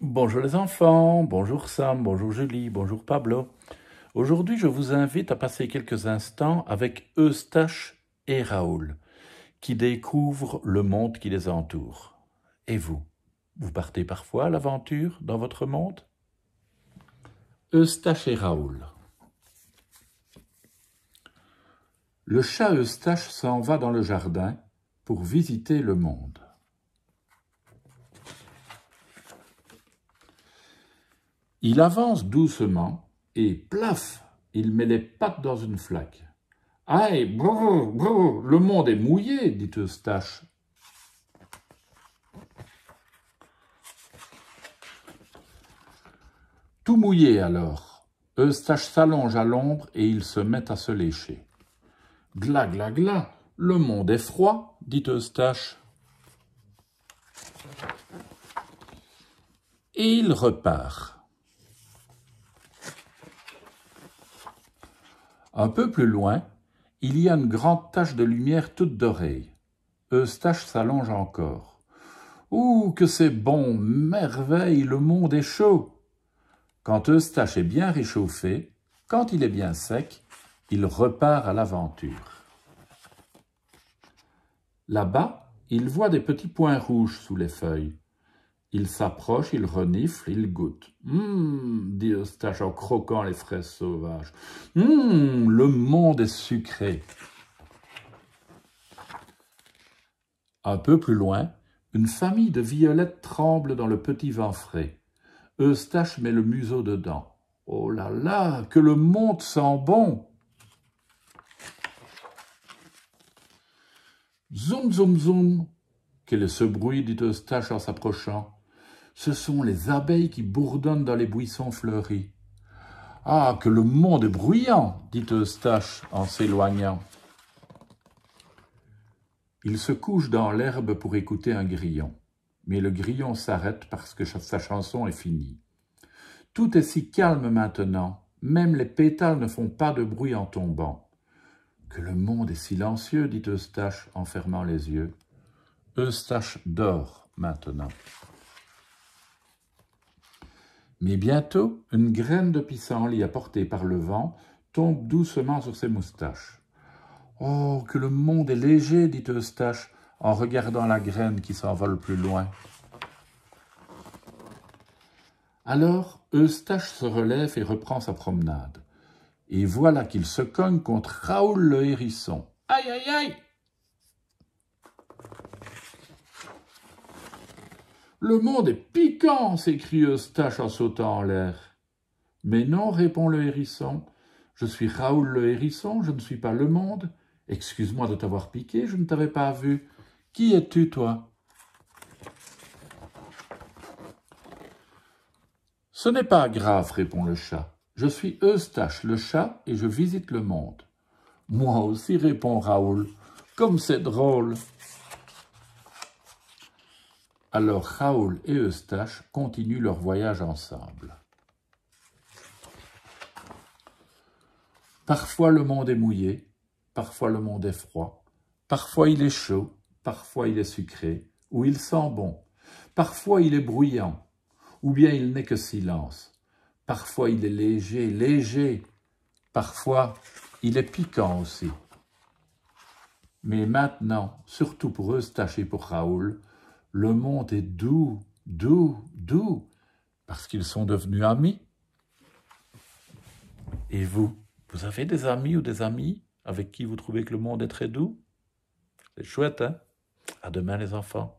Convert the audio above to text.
Bonjour les enfants, bonjour Sam, bonjour Julie, bonjour Pablo. Aujourd'hui, je vous invite à passer quelques instants avec Eustache et Raoul, qui découvrent le monde qui les entoure. Et vous, vous partez parfois à l'aventure dans votre monde Eustache et Raoul. Le chat Eustache s'en va dans le jardin pour visiter le monde. Il avance doucement et plaf, il met les pattes dans une flaque. Aïe, brrr, brrr, le monde est mouillé, dit Eustache. Tout mouillé alors. Eustache s'allonge à l'ombre et il se met à se lécher. Gla, gla, gla, le monde est froid, dit Eustache. Et il repart. Un peu plus loin, il y a une grande tache de lumière toute dorée. Eustache s'allonge encore. Ouh, que c'est bon, merveille, le monde est chaud. Quand Eustache est bien réchauffé, quand il est bien sec, il repart à l'aventure. Là-bas, il voit des petits points rouges sous les feuilles. Il s'approche, il renifle, il goûte. Hum, dit Eustache en croquant les fraises sauvages. Hum, le monde est sucré. Un peu plus loin, une famille de violettes tremble dans le petit vent frais. Eustache met le museau dedans. Oh là là, que le monde sent bon Zoom, zoom, zoom Quel est ce bruit dit Eustache en s'approchant ce sont les abeilles qui bourdonnent dans les buissons fleuris. Ah, que le monde est bruyant, dit Eustache en s'éloignant. Il se couche dans l'herbe pour écouter un grillon, mais le grillon s'arrête parce que sa chanson est finie. Tout est si calme maintenant, même les pétales ne font pas de bruit en tombant. Que le monde est silencieux, dit Eustache en fermant les yeux. Eustache dort maintenant. Mais bientôt, une graine de pissenlit apportée par le vent tombe doucement sur ses moustaches. Oh, que le monde est léger, dit Eustache, en regardant la graine qui s'envole plus loin. Alors, Eustache se relève et reprend sa promenade. Et voilà qu'il se cogne contre Raoul le hérisson. Aïe, aïe, aïe Le monde est piquant s'écrie Eustache en sautant en l'air. Mais non, répond le hérisson. Je suis Raoul le hérisson, je ne suis pas le monde. Excuse-moi de t'avoir piqué, je ne t'avais pas vu. Qui es-tu, toi Ce n'est pas grave, répond le chat. Je suis Eustache le chat et je visite le monde. Moi aussi, répond Raoul. Comme c'est drôle. Alors Raoul et Eustache continuent leur voyage ensemble. Parfois le monde est mouillé, parfois le monde est froid, parfois il est chaud, parfois il est sucré, ou il sent bon, parfois il est bruyant, ou bien il n'est que silence, parfois il est léger, léger, parfois il est piquant aussi. Mais maintenant, surtout pour Eustache et pour Raoul, le monde est doux, doux, doux, parce qu'ils sont devenus amis. Et vous, vous avez des amis ou des amis avec qui vous trouvez que le monde est très doux C'est chouette, hein À demain les enfants.